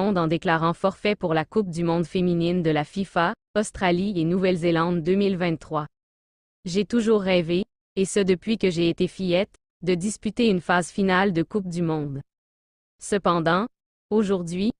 en déclarant forfait pour la Coupe du monde féminine de la FIFA, Australie et Nouvelle-Zélande 2023. J'ai toujours rêvé, et ce depuis que j'ai été fillette, de disputer une phase finale de Coupe du monde. Cependant, aujourd'hui,